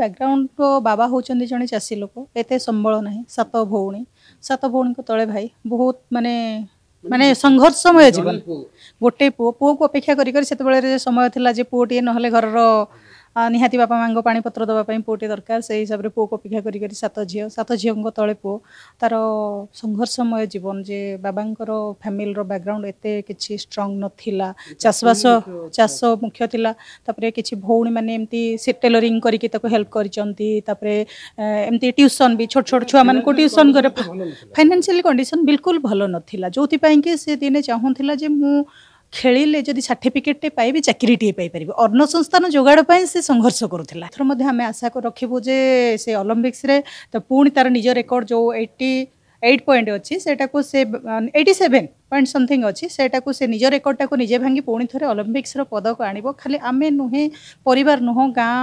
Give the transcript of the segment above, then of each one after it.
Background ବାବା ହେଉଛନ୍ତି ଜଣେ ଚାଷୀ ଲୋକ ଏତେ ସମ୍ବଳ ନାହିଁ ସାତ ଭଉଣୀ ସାତ ଭଉଣୀଙ୍କ ତଳେ ଭାଇ ବହୁତ ମାନେ ମାନେ ସଂଘର୍ଷମୟ ଜୀବନ ଗୋଟେ ପୁଅ ପୁଅକୁ ଅପେକ୍ଷା କରି କରି ସେତେବେଳେ ସମୟ ଥିଲା ଯେ ପୁଅଟିଏ ନହେଲେ ଘରର ନିହାତି ବାପା ମାଆଙ୍କ ପାଣିପତ୍ର ଦେବା ପାଇଁ ପୁଅଟି ଦରକାର ସେଇ ହିସାବରେ ପୁଅକୁ ଅପେକ୍ଷା କରି କରି ସାତ ଝିଅ ସାତ ଝିଅଙ୍କ ତଳେ ପୁଅ ତା'ର ସଂଘର୍ଷମୟ ଜୀବନ ଯେ ବାବାଙ୍କର ଫ୍ୟାମିଲିର ବ୍ୟାକ୍ଗ୍ରାଉଣ୍ଡ ଏତେ କିଛି ଷ୍ଟ୍ରଙ୍ଗ ନଥିଲା ଚାଷବାସ ଚାଷ ମୁଖ୍ୟ ଥିଲା ତାପରେ କିଛି ଭଉଣୀମାନେ ଏମିତି ସେ ଟେଲରିଂ କରିକି ତାକୁ ହେଲ୍ପ କରିଛନ୍ତି ତାପରେ ଏମିତି ଟ୍ୟୁସନ୍ ବି ଛୋଟ ଛୋଟ ଛୁଆମାନଙ୍କୁ ଟ୍ୟୁସନ୍ କରେ ଫାଇନାନ୍ସିଆଲି କଣ୍ଡିସନ୍ ବିଲକୁଲ ଭଲ ନଥିଲା ଯେଉଁଥିପାଇଁ କି ସେ ଦିନେ ଚାହୁଁଥିଲା ଯେ ମୁଁ ଖେଳିଲେ ଯଦି ସାର୍ଟିଫିକେଟ୍ଟେ ପାଇବି ଚାକିରିଟିଏ ପାଇପାରିବି ଅନ୍ନ ସଂସ୍ଥାନ ଯୋଗାଡ଼ ପାଇଁ ସେ ସଂଘର୍ଷ କରୁଥିଲା ଏଥର ମଧ୍ୟ ଆମେ ଆଶା ରଖିବୁ ଯେ ସେ ଅଲମ୍ପିକ୍ସରେ ତ ପୁଣି ତାର ନିଜ ରେକର୍ଡ଼ ଯେଉଁ ଏଇଟି এইট পয়েন্ট ଅଛି ସେଟାକୁ ସେ ଏଇଟି ସେଭେନ୍ ପଏଣ୍ଟ ସମଥିଙ୍ଗ ଅଛି ସେଟାକୁ ସେ ନିଜ ରେକର୍ଡ଼ଟାକୁ ନିଜେ ଭାଙ୍ଗି ପୁଣି ଥରେ ଅଲମ୍ପିକ୍ସର ପଦକ ଆଣିବ ଖାଲି ଆମେ ନୁହେଁ ପରିବାର ନୁହଁ ଗାଁ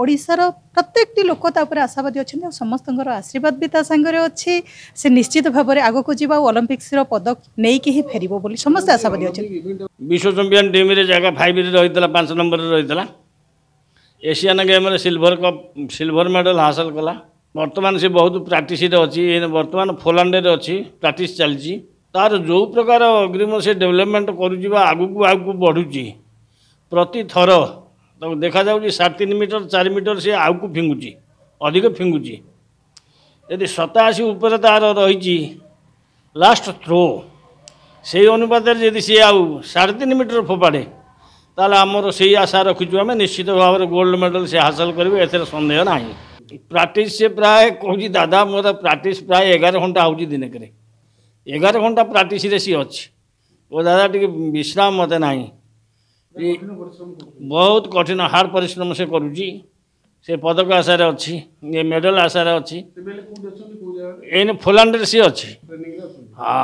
ଓଡ଼ିଶାର ପ୍ରତ୍ୟେକଟି ଲୋକ ତା ଉପରେ ଆଶାବାଦୀ ଅଛନ୍ତି ଆଉ ସମସ୍ତଙ୍କର ଆଶୀର୍ବାଦ ବି ତା ସାଙ୍ଗରେ ଅଛି ସେ ନିଶ୍ଚିତ ଭାବରେ ଆଗକୁ ଯିବା ଆଉ ଅଲମ୍ପିକ୍ସର ପଦକ ନେଇକି ହିଁ ଫେରିବ ବୋଲି ସମସ୍ତେ ଆଶାବାଦୀ ଅଛନ୍ତି ବିଶ୍ୱ ଚାମ୍ପିୟନ୍ ଟିମ୍ରେ ଜାଗା ଫାଇଭ୍ରେ ରହିଥିଲା ପାଞ୍ଚ ନମ୍ବରରେ ରହିଥିଲା ଏସିଆନ୍ ଗେମ୍ରେ ସିଲ୍ଭର କପ୍ ସିଲ୍ଭର ମେଡ଼ାଲ ହାସଲ କଲା ବର୍ତ୍ତମାନ ସେ ବହୁତ ପ୍ରାକ୍ଟିସରେ ଅଛି ବର୍ତ୍ତମାନ ଫୋଲାଣ୍ଡରେ ଅଛି ପ୍ରାକ୍ଟିସ୍ ଚାଲିଛି ତା'ର ଯେଉଁ ପ୍ରକାର ଅଗ୍ରିମ ସେ ଡେଭଲପମେଣ୍ଟ କରୁଛି ବା ଆଗକୁ ଆଗକୁ ବଢ଼ୁଛି ପ୍ରତି ଥର ତାକୁ ଦେଖାଯାଉଛି ସାଢ଼େ ତିନି ମିଟର ଚାରି ମିଟର ସେ ଆଗକୁ ଫିଙ୍ଗୁଛି ଅଧିକ ଫିଙ୍ଗୁଛି ଯଦି ସତାଅଶୀ ଉପରେ ତା'ର ରହିଛି ଲାଷ୍ଟ ଥ୍ରୋ ସେଇ ଅନୁପାତରେ ଯଦି ସିଏ ଆଉ ସାଢ଼େ ତିନି ମିଟର ଫୋପାଡ଼େ ତାହେଲେ ଆମର ସେଇ ଆଶା ରଖିଛୁ ଆମେ ନିଶ୍ଚିତ ଭାବରେ ଗୋଲ୍ଡ ମେଡ଼ାଲ୍ ସେ ହାସଲ କରିବେ ଏଥିରେ ସନ୍ଦେହ ନାହିଁ ପ୍ରାକ୍ଟିସ୍ ସେ ପ୍ରାୟ କହୁଛି ଦାଦା ମୋର ପ୍ରାକ୍ଟିସ୍ ପ୍ରାୟ ଏଗାର ଘଣ୍ଟା ହେଉଛି ଦିନକରେ ଏଗାର ଘଣ୍ଟା ପ୍ରାକ୍ଟିସ୍ରେ ସିଏ ଅଛି ଓ ଦାଦା ଟିକେ ବିଶ୍ରାମ ମୋତେ ନାହିଁ ବହୁତ କଠିନ ହାର୍ଡ଼ ପରିଶ୍ରମ ସେ କରୁଛି ସେ ପଦକ ଆଶାରେ ଅଛି ଇଏ ମେଡ଼ାଲ୍ ଆଶାରେ ଅଛି ଏଇନେ ପୋଲାଣ୍ଡରେ ସିଏ ଅଛି ହଁ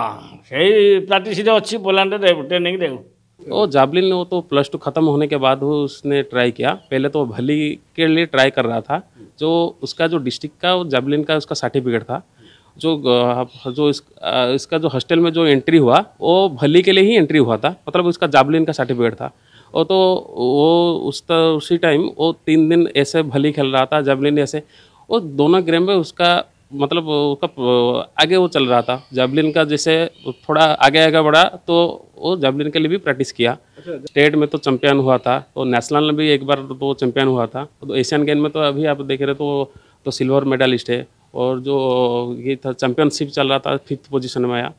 ସେଇ ପ୍ରାକ୍ଟିସ୍ରେ ଅଛି ପୋଲାଣ୍ଡରେ ଟ୍ରେନିଂ वो तो जाबलिन ने वो तो प्लस टू ख़त्म होने के बाद वो उसने ट्राई किया पहले तो भली के लिए ट्राई कर रहा था जो उसका जो डिस्ट्रिक्ट का जाबलिन का उसका सर्टिफिकेट था जो जो इस, इसका जो हॉस्टल में जो एंट्री हुआ वो भली के लिए ही एंट्री हुआ था मतलब उसका जाबलिन का सर्टिफिकेट था वो तो वो उस उसी टाइम वो तीन दिन ऐसे भली खेल रहा था जाबलिन ऐसे वो दोनों गेम में उसका मतलब उसका आगे वो चल रहा था जैवलिन का जैसे थोड़ा आगे आगे बढ़ा तो वो जैवलिन के लिए भी प्रैक्टिस किया अच्छा, अच्छा। स्टेट में तो चैंपियन हुआ था तो नेशनल में भी एक बार तो चैंपियन हुआ था तो एशियन गेम में तो अभी आप देख रहे तो तो सिल्वर मेडलिस्ट है और जो ये था चैंपियनशिप चल रहा था फिफ्थ पोजिशन में आया